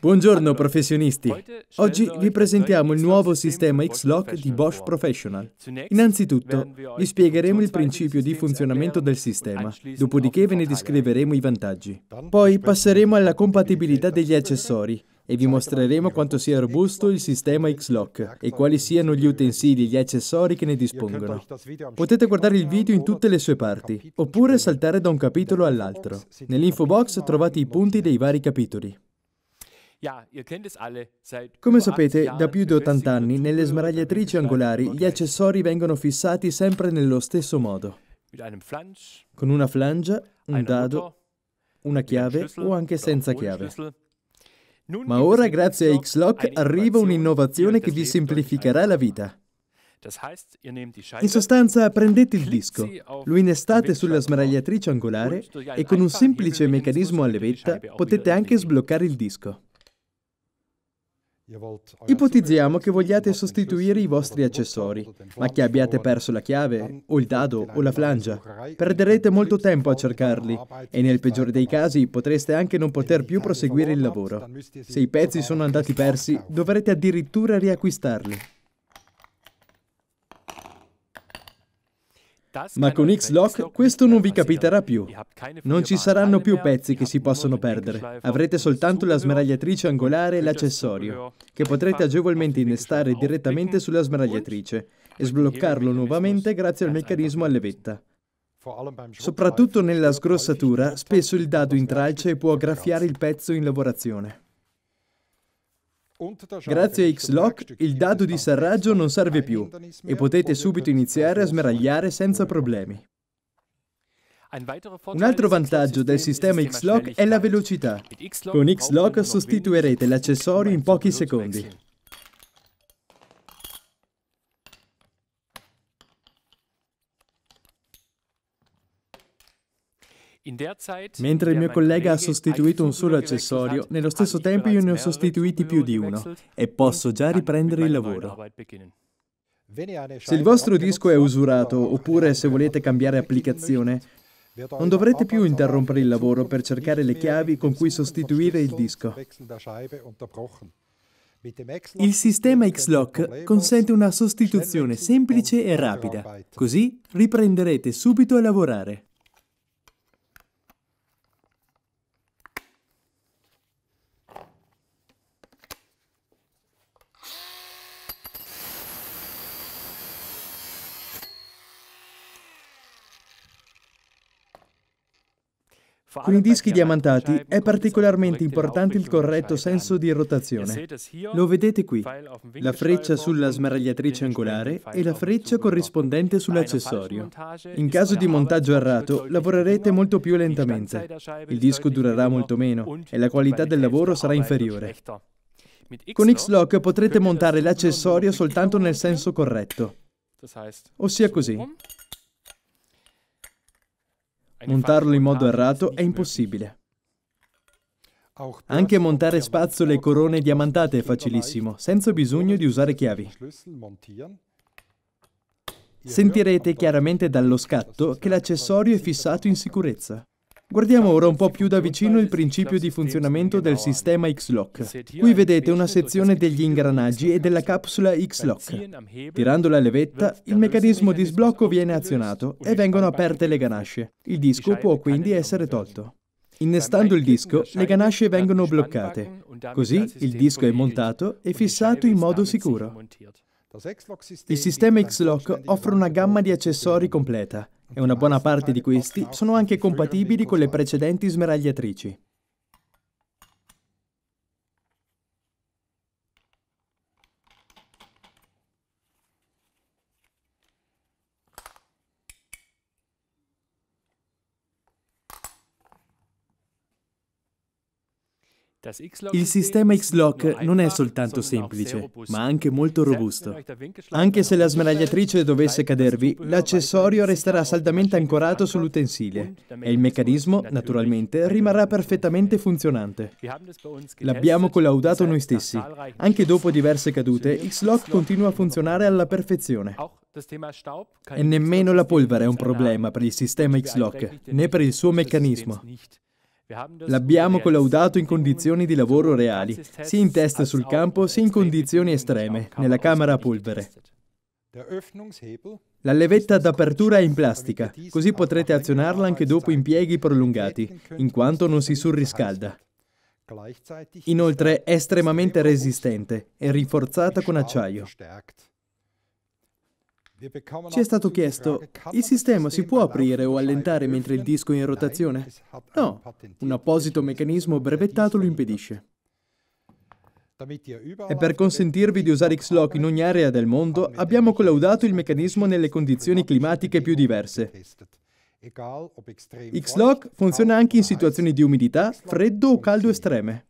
Buongiorno professionisti. Oggi vi presentiamo il nuovo sistema X-Lock di Bosch Professional. Innanzitutto vi spiegheremo il principio di funzionamento del sistema, dopodiché ve ne descriveremo i vantaggi. Poi passeremo alla compatibilità degli accessori e vi mostreremo quanto sia robusto il sistema X-Lock e quali siano gli utensili e gli accessori che ne dispongono. Potete guardare il video in tutte le sue parti, oppure saltare da un capitolo all'altro. Nell'info box trovate i punti dei vari capitoli. Come sapete, da più di 80 anni nelle smaragliatrici angolari gli accessori vengono fissati sempre nello stesso modo. Con una flangia, un dado, una chiave o anche senza chiave. Ma ora, grazie a Xlock, arriva un'innovazione che vi semplificherà la vita. In sostanza, prendete il disco, lo innestate sulla smaragliatrice angolare e con un semplice meccanismo a levetta potete anche sbloccare il disco. Ipotizziamo che vogliate sostituire i vostri accessori, ma che abbiate perso la chiave, o il dado, o la flangia. Perderete molto tempo a cercarli e nel peggiore dei casi potreste anche non poter più proseguire il lavoro. Se i pezzi sono andati persi, dovrete addirittura riacquistarli. Ma con X-Lock questo non vi capiterà più. Non ci saranno più pezzi che si possono perdere. Avrete soltanto la smeragliatrice angolare e l'accessorio, che potrete agevolmente innestare direttamente sulla smeragliatrice e sbloccarlo nuovamente grazie al meccanismo a levetta. Soprattutto nella sgrossatura, spesso il dado intralcia e può graffiare il pezzo in lavorazione. Grazie a Xlock il dado di serraggio non serve più e potete subito iniziare a smeragliare senza problemi. Un altro vantaggio del sistema Xlock è la velocità. Con Xlock sostituirete l'accessorio in pochi secondi. Mentre il mio collega ha sostituito un solo accessorio, nello stesso tempo io ne ho sostituiti più di uno e posso già riprendere il lavoro. Se il vostro disco è usurato oppure se volete cambiare applicazione, non dovrete più interrompere il lavoro per cercare le chiavi con cui sostituire il disco. Il sistema X-Lock consente una sostituzione semplice e rapida, così riprenderete subito a lavorare. Con i dischi diamantati è particolarmente importante il corretto senso di rotazione. Lo vedete qui, la freccia sulla smeragliatrice angolare e la freccia corrispondente sull'accessorio. In caso di montaggio errato, lavorerete molto più lentamente. Il disco durerà molto meno e la qualità del lavoro sarà inferiore. Con X-Lock potrete montare l'accessorio soltanto nel senso corretto. Ossia così. Montarlo in modo errato è impossibile. Anche montare spazzole e corone diamantate è facilissimo, senza bisogno di usare chiavi. Sentirete chiaramente dallo scatto che l'accessorio è fissato in sicurezza. Guardiamo ora un po' più da vicino il principio di funzionamento del sistema X-Lock. Qui vedete una sezione degli ingranaggi e della capsula X-Lock. Tirando la levetta, il meccanismo di sblocco viene azionato e vengono aperte le ganasce. Il disco può quindi essere tolto. Innestando il disco, le ganasce vengono bloccate. Così il disco è montato e fissato in modo sicuro. Il sistema X-Lock offre una gamma di accessori completa, e una buona parte di questi sono anche compatibili con le precedenti smeragliatrici. Il sistema X-Lock non è soltanto semplice, ma anche molto robusto. Anche se la smeragliatrice dovesse cadervi, l'accessorio resterà saldamente ancorato sull'utensile e il meccanismo, naturalmente, rimarrà perfettamente funzionante. L'abbiamo collaudato noi stessi. Anche dopo diverse cadute, X-Lock continua a funzionare alla perfezione. E nemmeno la polvere è un problema per il sistema X-Lock, né per il suo meccanismo. L'abbiamo collaudato in condizioni di lavoro reali, sia in test sul campo sia in condizioni estreme, nella camera a polvere. La levetta d'apertura è in plastica, così potrete azionarla anche dopo impieghi prolungati, in quanto non si surriscalda. Inoltre è estremamente resistente e rinforzata con acciaio. Ci è stato chiesto, il sistema si può aprire o allentare mentre il disco è in rotazione? No, un apposito meccanismo brevettato lo impedisce. E per consentirvi di usare X-Lock in ogni area del mondo, abbiamo collaudato il meccanismo nelle condizioni climatiche più diverse. X-Lock funziona anche in situazioni di umidità, freddo o caldo estreme.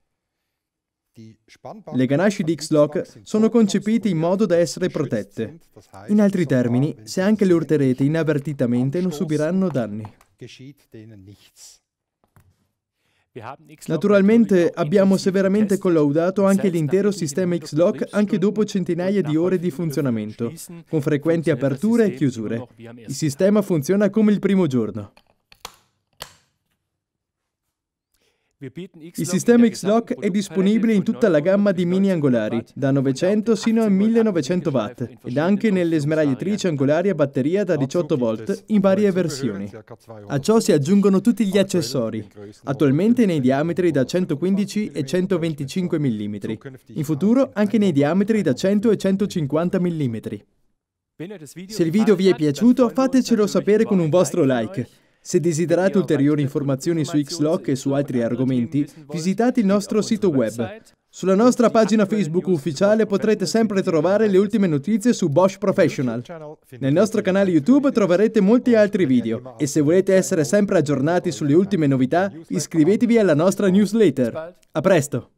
Le ganasci di X-Lock sono concepite in modo da essere protette. In altri termini, se anche le urterete inavvertitamente non subiranno danni. Naturalmente abbiamo severamente collaudato anche l'intero sistema X-Lock anche dopo centinaia di ore di funzionamento, con frequenti aperture e chiusure. Il sistema funziona come il primo giorno. Il sistema X-Lock è disponibile in tutta la gamma di mini angolari, da 900 sino a 1900 watt, ed anche nelle smeragliatrici angolari a batteria da 18 volt in varie versioni. A ciò si aggiungono tutti gli accessori, attualmente nei diametri da 115 e 125 mm, in futuro anche nei diametri da 100 e 150 mm. Se il video vi è piaciuto fatecelo sapere con un vostro like. Se desiderate ulteriori informazioni su Xlock e su altri argomenti, visitate il nostro sito web. Sulla nostra pagina Facebook ufficiale potrete sempre trovare le ultime notizie su Bosch Professional. Nel nostro canale YouTube troverete molti altri video e se volete essere sempre aggiornati sulle ultime novità, iscrivetevi alla nostra newsletter. A presto!